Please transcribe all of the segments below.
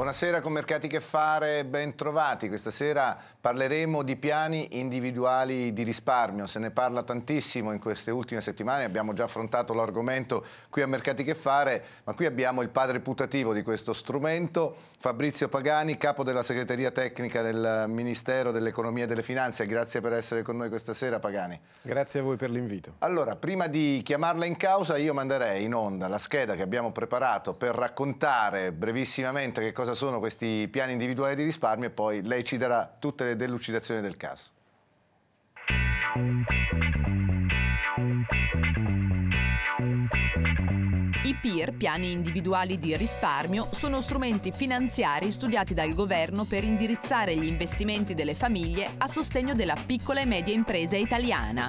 Buonasera con Mercati Che Fare, bentrovati. Questa sera parleremo di piani individuali di risparmio. Se ne parla tantissimo in queste ultime settimane, abbiamo già affrontato l'argomento qui a Mercati Che Fare, ma qui abbiamo il padre putativo di questo strumento, Fabrizio Pagani, capo della segreteria tecnica del Ministero dell'Economia e delle Finanze. Grazie per essere con noi questa sera Pagani. Grazie a voi per l'invito. Allora, prima di chiamarla in causa, io manderei in onda la scheda che abbiamo preparato per raccontare brevissimamente che cosa cosa sono questi piani individuali di risparmio e poi lei ci darà tutte le delucidazioni del caso. I PIR, piani individuali di risparmio, sono strumenti finanziari studiati dal governo per indirizzare gli investimenti delle famiglie a sostegno della piccola e media impresa italiana.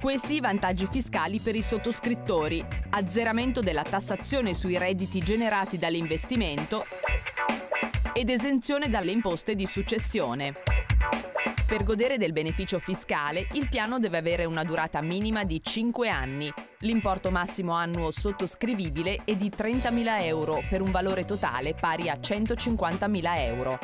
Questi i vantaggi fiscali per i sottoscrittori, azzeramento della tassazione sui redditi generati dall'investimento ed esenzione dalle imposte di successione. Per godere del beneficio fiscale, il piano deve avere una durata minima di 5 anni L'importo massimo annuo sottoscrivibile è di 30.000 euro per un valore totale pari a 150.000 euro.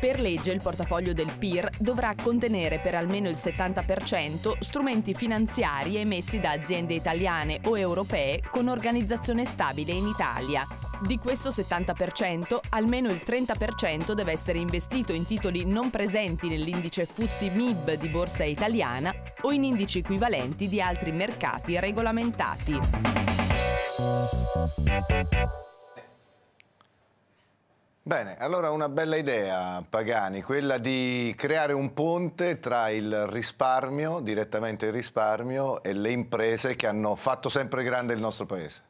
Per legge il portafoglio del PIR dovrà contenere per almeno il 70% strumenti finanziari emessi da aziende italiane o europee con organizzazione stabile in Italia. Di questo 70%, almeno il 30% deve essere investito in titoli non presenti nell'indice FTSE MIB di borsa italiana o in indici equivalenti di altri mercati regolamentari invitati. Bene, allora una bella idea Pagani, quella di creare un ponte tra il risparmio, direttamente il risparmio, e le imprese che hanno fatto sempre grande il nostro paese.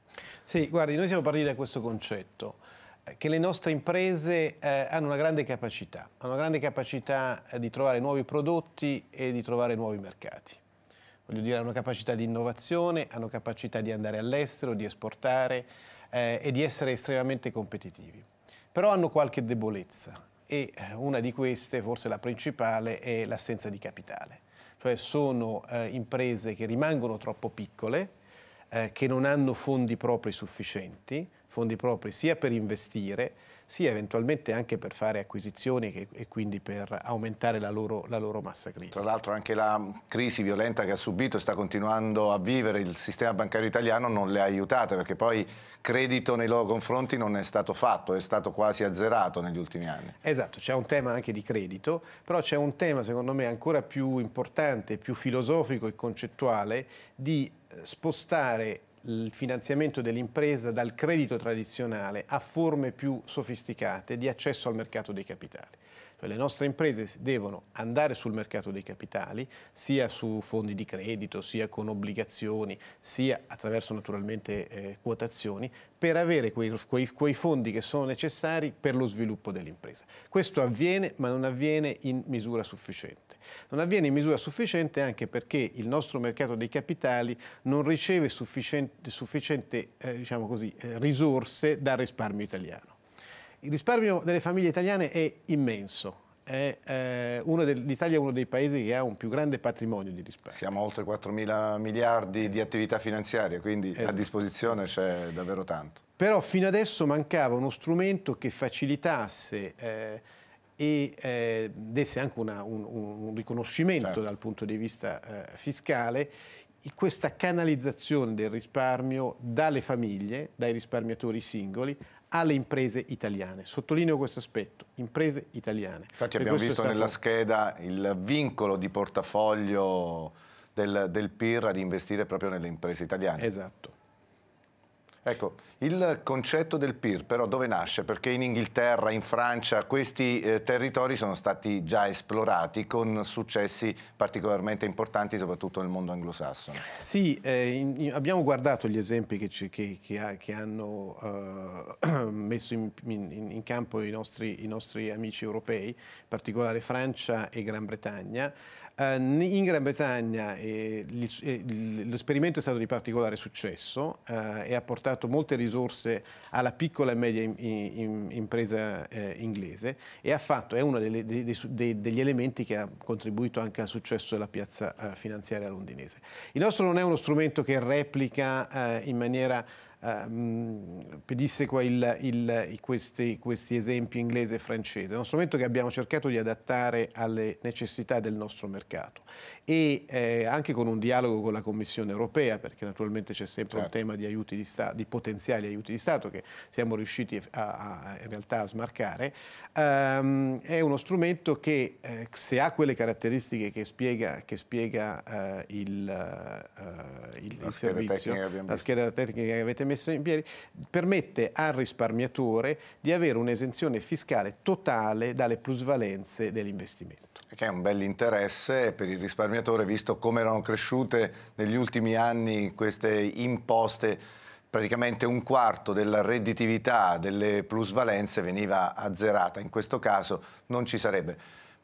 Sì, guardi, noi siamo partiti da questo concetto, eh, che le nostre imprese eh, hanno una grande capacità, hanno una grande capacità eh, di trovare nuovi prodotti e di trovare nuovi mercati. Voglio dire, hanno capacità di innovazione, hanno capacità di andare all'estero, di esportare eh, e di essere estremamente competitivi. Però hanno qualche debolezza e eh, una di queste, forse la principale, è l'assenza di capitale. Cioè sono eh, imprese che rimangono troppo piccole, eh, che non hanno fondi propri sufficienti, fondi propri sia per investire, sia eventualmente anche per fare acquisizioni che, e quindi per aumentare la loro, la loro massa critica. Tra l'altro anche la crisi violenta che ha subito e sta continuando a vivere il sistema bancario italiano non le ha aiutate perché poi credito nei loro confronti non è stato fatto, è stato quasi azzerato negli ultimi anni. Esatto, c'è un tema anche di credito, però c'è un tema secondo me ancora più importante, più filosofico e concettuale di eh, spostare il finanziamento dell'impresa dal credito tradizionale a forme più sofisticate di accesso al mercato dei capitali. Le nostre imprese devono andare sul mercato dei capitali, sia su fondi di credito, sia con obbligazioni, sia attraverso naturalmente eh, quotazioni, per avere quei, quei, quei, fondi che sono necessari per lo sviluppo dell'impresa. Questo avviene, ma non avviene in misura sufficiente. Non avviene in misura sufficiente anche perché il nostro mercato dei capitali non riceve sufficienti eh, diciamo eh, risorse dal risparmio italiano. Il risparmio delle famiglie italiane è immenso. Eh, L'Italia è uno dei paesi che ha un più grande patrimonio di risparmio. Siamo a oltre 4 mila miliardi di attività finanziarie, quindi esatto. a disposizione c'è davvero tanto. Però fino adesso mancava uno strumento che facilitasse eh, e eh, desse anche una, un, un, riconoscimento certo. dal punto di vista eh, fiscale questa canalizzazione del risparmio dalle famiglie, dai risparmiatori singoli alle imprese italiane. Sottolineo questo aspetto, imprese italiane. Infatti per abbiamo visto stato... nella scheda il vincolo di portafoglio del, del PIR ad investire proprio nelle imprese italiane. Esatto. Ecco, il concetto del PIR però dove nasce? Perché in Inghilterra, in Francia, questi eh, territori sono stati già esplorati con successi particolarmente importanti soprattutto nel mondo anglosassone. Sì, eh, in, abbiamo guardato gli esempi che, ci, che, che, che hanno uh, messo in, in, in campo i nostri, i nostri amici europei, in particolare Francia e Gran Bretagna. Ehm, in Gran Bretagna eh, eh l'esperimento è stato di particolare successo eh, e ha portato molte risorse alla piccola e media in, in, impresa eh, inglese e ha fatto, è uno delle, dei, dei, degli elementi che ha contribuito anche al successo della piazza eh, finanziaria londinese. Il nostro non è uno strumento che replica eh, in maniera pedisse ehm, pedissequa il, il, questi, questi esempi inglese e francese. È uno strumento che abbiamo cercato di adattare alle necessità del nostro mercato e eh, anche con un dialogo con la Commissione europea, perché naturalmente c'è sempre certo. un tema di, aiuti di, di, potenziali aiuti di Stato che siamo riusciti a, a, in realtà a smarcare, ehm, è uno strumento che eh, se ha quelle caratteristiche che spiega, che spiega eh, il, eh, il, il servizio, la scheda tecnica che avete messa in piedi, permette al risparmiatore di avere un'esenzione fiscale totale dalle plusvalenze dell'investimento. Che è un bell'interesse per il risparmiatore, visto come erano cresciute negli ultimi anni queste imposte praticamente un quarto della redditività delle plusvalenze veniva azzerata, in questo caso non ci sarebbe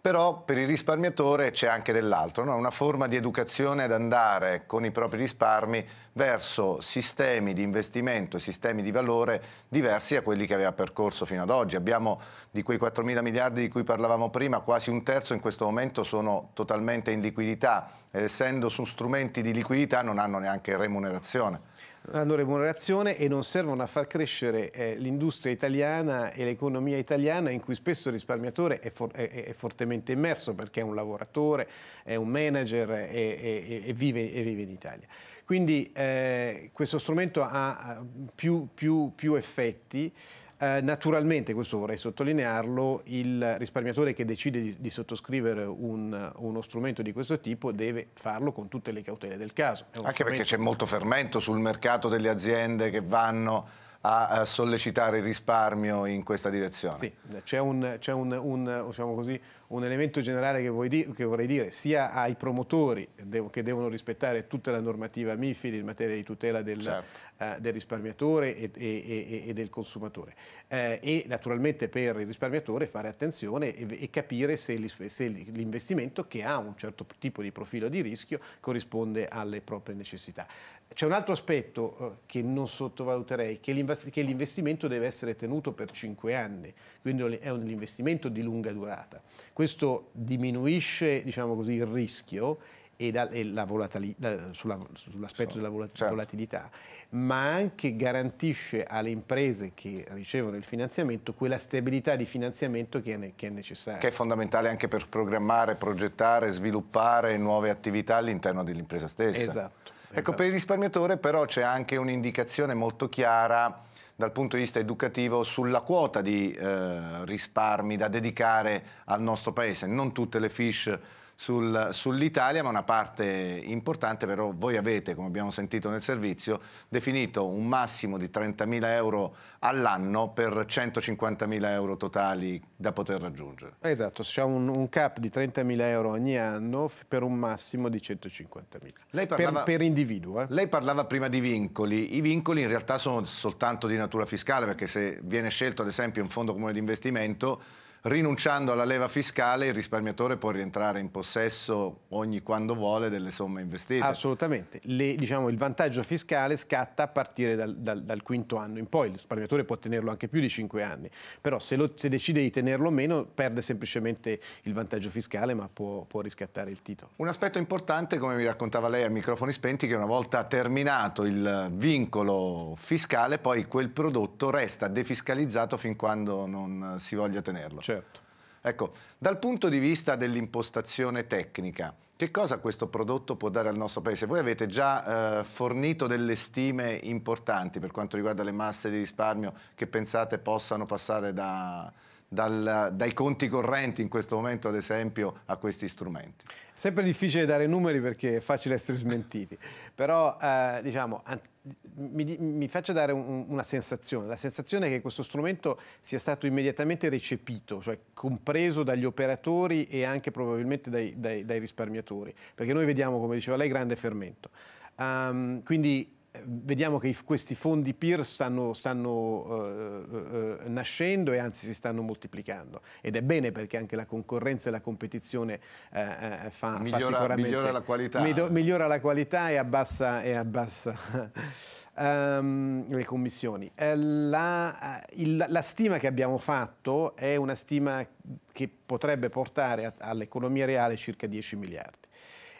però per il risparmiatore c'è anche dell'altro, no? una forma di educazione ad andare con i propri risparmi verso sistemi di investimento, sistemi di valore diversi da quelli che aveva percorso fino ad oggi. Abbiamo di quei 4 mila miliardi di cui parlavamo prima, quasi un terzo in questo momento sono totalmente in liquidità, ed essendo su strumenti di liquidità non hanno neanche remunerazione hanno remunerazione e non servono a far crescere eh, l'industria italiana e l'economia italiana in cui spesso il risparmiatore è, for è, è, fortemente immerso perché è un lavoratore, è un manager e, vive, vive, in Italia. Quindi eh, questo strumento ha più, più, più effetti. Eh, naturalmente, questo vorrei sottolinearlo, il risparmiatore che decide di, di sottoscrivere un, uno strumento di questo tipo deve farlo con tutte le cautele del caso. Anche strumento... perché c'è molto fermento sul mercato delle aziende che vanno a sollecitare il risparmio in questa direzione. Sì, c'è un, un, un, diciamo così, un elemento generale che, dire, che, vorrei dire sia ai promotori che devono rispettare tutta la normativa MIFID in materia di tutela del, certo. uh, del risparmiatore e, e, e, e, del consumatore uh, e naturalmente per il risparmiatore fare attenzione e, capire se l'investimento che ha un certo tipo di profilo di rischio corrisponde alle proprie necessità. C'è un altro aspetto uh, che non sottovaluterei, che l'investimento deve essere tenuto per 5 anni, quindi è un investimento di lunga durata. Questo diminuisce diciamo così, il rischio e, da, e sull'aspetto sull della volatilità, certo. volatilità, ma anche garantisce alle imprese che ricevono il finanziamento quella stabilità di finanziamento che è, che è necessaria. Che è fondamentale anche per programmare, progettare, sviluppare nuove attività all'interno dell'impresa stessa. Esatto. Ecco, esatto. per il risparmiatore però c'è anche un'indicazione molto chiara dal punto di vista educativo sulla quota di eh, risparmi da dedicare al nostro paese. Non tutte le fish sul, sull'Italia, ma una parte importante però voi avete, come abbiamo sentito nel servizio, definito un massimo di 30.000 euro all'anno per 150.000 euro totali da poter raggiungere. Esatto, c'è un, un, cap di 30.000 euro ogni anno per un massimo di 150.000 lei parlava, per, per individuo. Eh. Lei parlava prima di vincoli, i vincoli in realtà sono soltanto di natura fiscale perché se viene scelto ad esempio un fondo comune di investimento rinunciando alla leva fiscale il risparmiatore può rientrare in possesso ogni quando vuole delle somme investite. Assolutamente, Le, diciamo, il vantaggio fiscale scatta a partire dal, dal, dal, quinto anno in poi, il risparmiatore può tenerlo anche più di cinque anni, però se, lo, se decide di tenerlo meno perde semplicemente il vantaggio fiscale ma può, può, riscattare il titolo. Un aspetto importante come mi raccontava lei a microfoni spenti che una volta terminato il vincolo fiscale poi quel prodotto resta defiscalizzato fin quando non si voglia tenerlo. Cioè, Certo. Ecco, dal punto di vista dell'impostazione tecnica, che cosa questo prodotto può dare al nostro paese? Voi avete già eh, fornito delle stime importanti per quanto riguarda le masse di risparmio che pensate possano passare da, dal, dai conti correnti in questo momento, ad esempio, a questi strumenti? Sempre difficile dare numeri perché è facile essere smentiti, però eh, diciamo, mi, mi faccia dare un, una sensazione, la sensazione è che questo strumento sia stato immediatamente recepito, cioè compreso dagli operatori e anche probabilmente dai, dai, dai risparmiatori, perché noi vediamo, come diceva lei, grande fermento. Um, quindi vediamo che questi fondi peer stanno, stanno eh, eh, eh, nascendo e anzi si stanno moltiplicando ed è bene perché anche la concorrenza e la competizione eh, eh fa, migliora, fa sicuramente migliora la qualità migliora la qualità e abbassa, e abbassa um, le commissioni. La, il, la, stima che abbiamo fatto è una stima che potrebbe portare all'economia reale circa 10 miliardi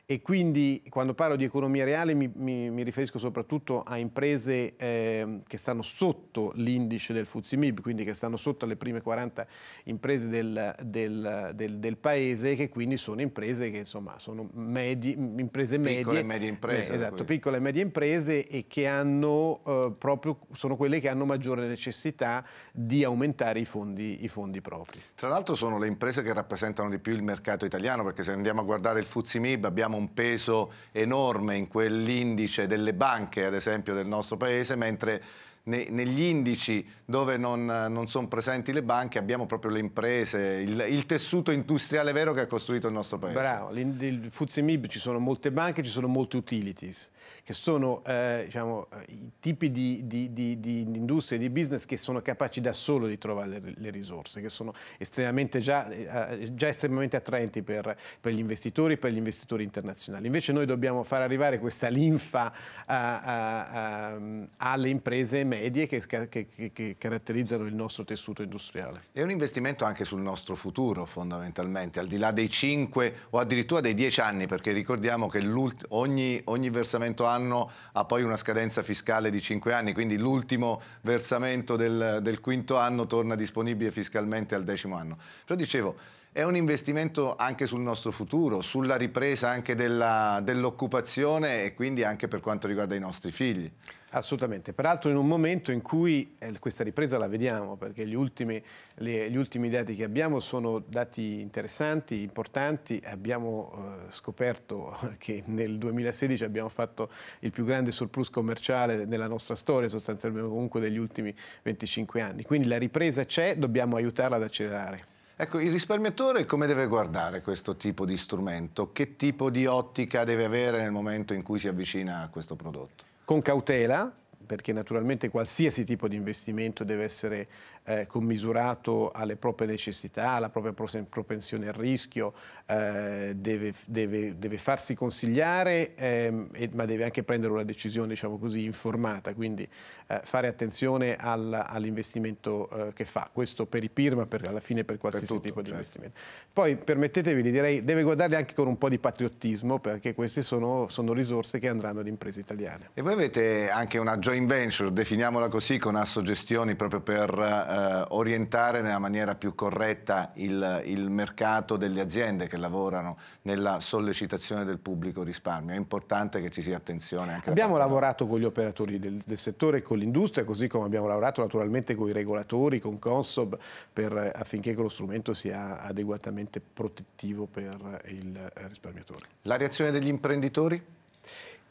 e quindi quando parlo di economia reale mi, mi, mi riferisco soprattutto a imprese eh, che stanno sotto l'indice del FTSE quindi che stanno sotto le prime 40 imprese del, del, del, del paese che quindi sono imprese che insomma sono medie, imprese medie. Piccole e medie imprese. Eh, esatto, piccole e medie imprese e che hanno eh, proprio, sono quelle che hanno maggiore necessità di aumentare i fondi, i fondi propri. Tra l'altro sono le imprese che rappresentano di più il mercato italiano perché se andiamo a guardare il FTSE abbiamo abbiamo un peso enorme in quell'indice delle banche, ad esempio, del nostro paese, mentre negli indici dove non, non sono presenti le banche abbiamo proprio le imprese, il, il, tessuto industriale vero che ha costruito il nostro paese. Bravo, il FTSE MIB ci sono molte banche, ci sono molte utilities che sono eh, diciamo, eh, i tipi di, di, di, di industrie, di business che sono capaci da solo di trovare le, le risorse, che sono estremamente già, eh, eh già estremamente attraenti per, per, gli investitori, e per gli investitori internazionali. Invece noi dobbiamo far arrivare questa linfa a, a, a, ehm, alle imprese medie che, che, che, caratterizzano il nostro tessuto industriale. È un investimento anche sul nostro futuro fondamentalmente, al di là dei 5 o addirittura dei 10 anni, perché ricordiamo che ogni, ogni versamento versamento anno ha poi una scadenza fiscale di 5 anni, quindi l'ultimo versamento del, del quinto anno torna disponibile fiscalmente al decimo anno. Però dicevo, è un investimento anche sul nostro futuro, sulla ripresa anche dell'occupazione dell e quindi anche per quanto riguarda i nostri figli. Assolutamente, peraltro in un momento in cui eh, questa ripresa la vediamo, perché gli ultimi, le, gli ultimi, dati che abbiamo sono dati interessanti, importanti, abbiamo eh, scoperto che nel 2016 abbiamo fatto il più grande surplus commerciale nella nostra storia, sostanzialmente comunque degli ultimi 25 anni, quindi la ripresa c'è, dobbiamo aiutarla ad accelerare. Ecco, il risparmiatore come deve guardare questo tipo di strumento? Che tipo di ottica deve avere nel momento in cui si avvicina a questo prodotto? con cautela, perché naturalmente qualsiasi tipo di investimento deve essere eh, commisurato alle proprie necessità, alla propria propensione al rischio, eh, deve, deve, deve, farsi consigliare, ehm, e, ma deve anche prendere una decisione diciamo così, informata, quindi eh, fare attenzione al, all'investimento eh, che fa. Questo per i PIR, ma per, alla fine per qualsiasi per tutto, tipo di certo. investimento. Poi permettetevi di direi, deve guardarli anche con un po' di patriottismo, perché queste sono, sono risorse che andranno ad imprese italiane. E voi avete anche una joint venture, definiamola così, con Assogestioni proprio per eh, eh, orientare nella maniera più corretta il, il, mercato delle aziende che lavorano nella sollecitazione del pubblico risparmio. È importante che ci sia attenzione anche Abbiamo lavorato con gli operatori del, del settore e con l'industria, così come abbiamo lavorato naturalmente con i regolatori, con Consob, per, affinché lo strumento sia adeguatamente protettivo per il eh, risparmiatore. La reazione degli imprenditori?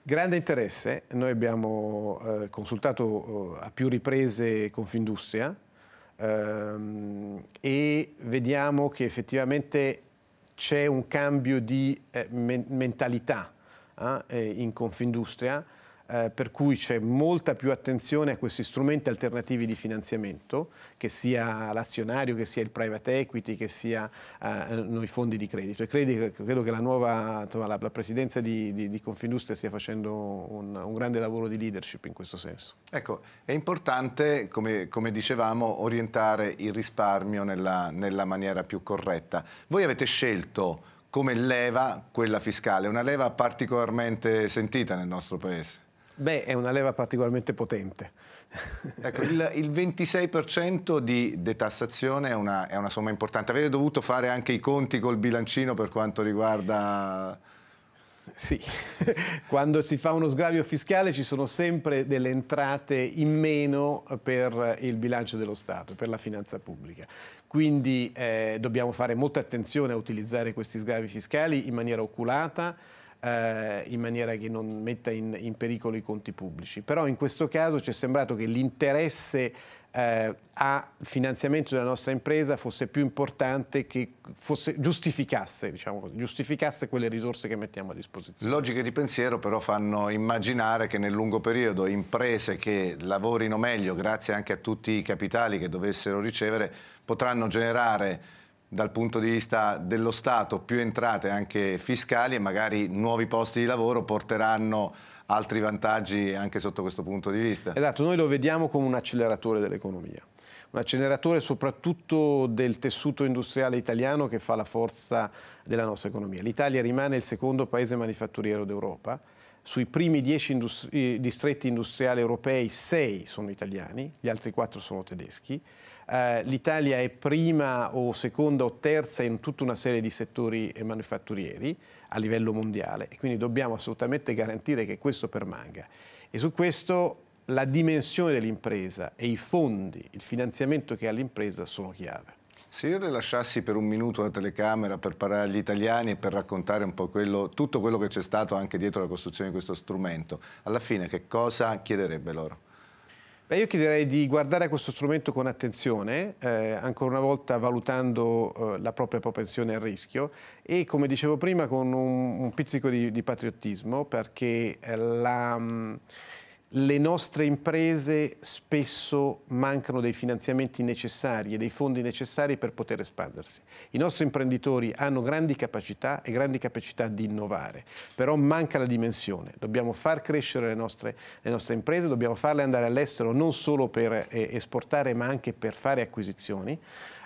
Grande interesse, noi abbiamo eh, consultato eh, a più riprese Confindustria, Ehm, e vediamo che effettivamente c'è un cambio di eh, mentalità ah, eh, in Confindustria eh, per cui c'è molta più attenzione a questi strumenti alternativi di finanziamento, che sia l'azionario, che sia il private equity, che sia eh, noi fondi di credito. E credo, credo che la nuova insomma, la, la, presidenza di, di, di, Confindustria stia facendo un, un, grande lavoro di leadership in questo senso. Ecco, è importante, come, come dicevamo, orientare il risparmio nella, nella maniera più corretta. Voi avete scelto come leva quella fiscale, una leva particolarmente sentita nel nostro Paese. Beh, è una leva particolarmente potente. Ecco, il, il 26% di detassazione è una, è una somma importante. Avete dovuto fare anche i conti col bilancino per quanto riguarda... Sì, quando si fa uno sgravio fiscale ci sono sempre delle entrate in meno per il bilancio dello Stato, per la finanza pubblica. Quindi eh, dobbiamo fare molta attenzione a utilizzare questi sgravi fiscali in maniera oculata, eh, in maniera che non metta in, in, pericolo i conti pubblici. Però in questo caso ci è sembrato che l'interesse eh, al finanziamento della nostra impresa fosse più importante che fosse, giustificasse, diciamo, giustificasse quelle risorse che mettiamo a disposizione. Logiche di pensiero però fanno immaginare che nel lungo periodo imprese che lavorino meglio grazie anche a tutti i capitali che dovessero ricevere potranno generare dal punto di vista dello Stato più entrate anche fiscali e magari nuovi posti di lavoro porteranno altri vantaggi anche sotto questo punto di vista. Esatto, noi lo vediamo come un acceleratore dell'economia, un acceleratore soprattutto del tessuto industriale italiano che fa la forza della nostra economia. L'Italia rimane il secondo paese manifatturiero d'Europa, sui primi dieci industri distretti industriali europei sei sono italiani, gli altri quattro sono tedeschi, eh, l'Italia è prima o seconda o terza in tutta una serie di settori manifatturieri a livello mondiale e quindi dobbiamo assolutamente garantire che questo permanga. E su questo la dimensione dell'impresa e i fondi, il finanziamento che ha l'impresa sono chiave. Se io le lasciassi per un minuto la telecamera per parlare agli italiani e per raccontare un po' quello, tutto quello che c'è stato anche dietro la costruzione di questo strumento, alla fine che cosa chiederebbe loro? Beh, io chiederei di guardare questo strumento con attenzione, eh, ancora una volta valutando eh, la propria propensione al rischio e, come dicevo prima, con un, un pizzico di, di, patriottismo perché eh, la... Mh, mm, le nostre imprese spesso mancano dei finanziamenti necessari e dei fondi necessari per poter espandersi. I nostri imprenditori hanno grandi capacità e grandi capacità di innovare, però manca la dimensione. Dobbiamo far crescere le nostre, le nostre imprese, dobbiamo farle andare all'estero non solo per eh, esportare ma anche per fare acquisizioni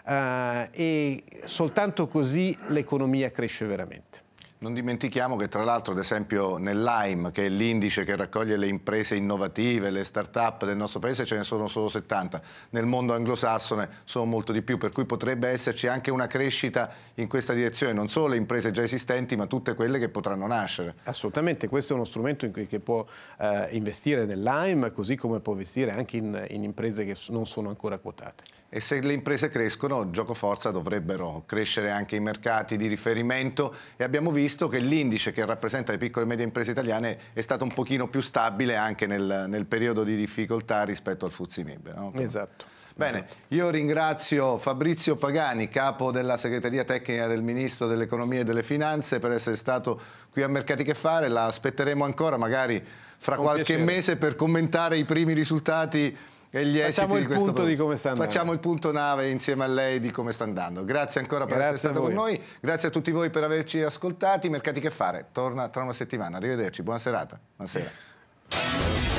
eh, e soltanto così l'economia cresce veramente. Non dimentichiamo che tra l'altro ad esempio nell'AIM, che è l'indice che raccoglie le imprese innovative, le start-up del nostro paese, ce ne sono solo 70, nel mondo anglosassone sono molto di più, per cui potrebbe esserci anche una crescita in questa direzione, non solo le imprese già esistenti ma tutte quelle che potranno nascere. Assolutamente, questo è uno strumento in cui che può eh, investire nell'AIM, così come può investire anche in, in imprese che non sono ancora quotate. E se le imprese crescono, gioco forza dovrebbero crescere anche i mercati di riferimento e abbiamo visto visto che l'indice che rappresenta le piccole e medie imprese italiane è stato un pochino più stabile anche nel, nel periodo di difficoltà rispetto al Fuzimib. No? Esatto. Bene, io ringrazio Fabrizio Pagani, capo della segreteria tecnica del Ministro dell'Economia e delle Finanze, per essere stato qui a Mercati Che Fare. La aspetteremo ancora, magari fra Con qualche piacere. mese, per commentare i primi risultati e gli Facciamo il di punto di come sta andando. Facciamo il punto nave insieme a lei di come sta andando. Grazie ancora per Grazie essere stato con noi. Grazie a tutti voi per averci ascoltati. Mercati che fare? Torna tra una settimana. Arrivederci. Buona serata. Buonasera.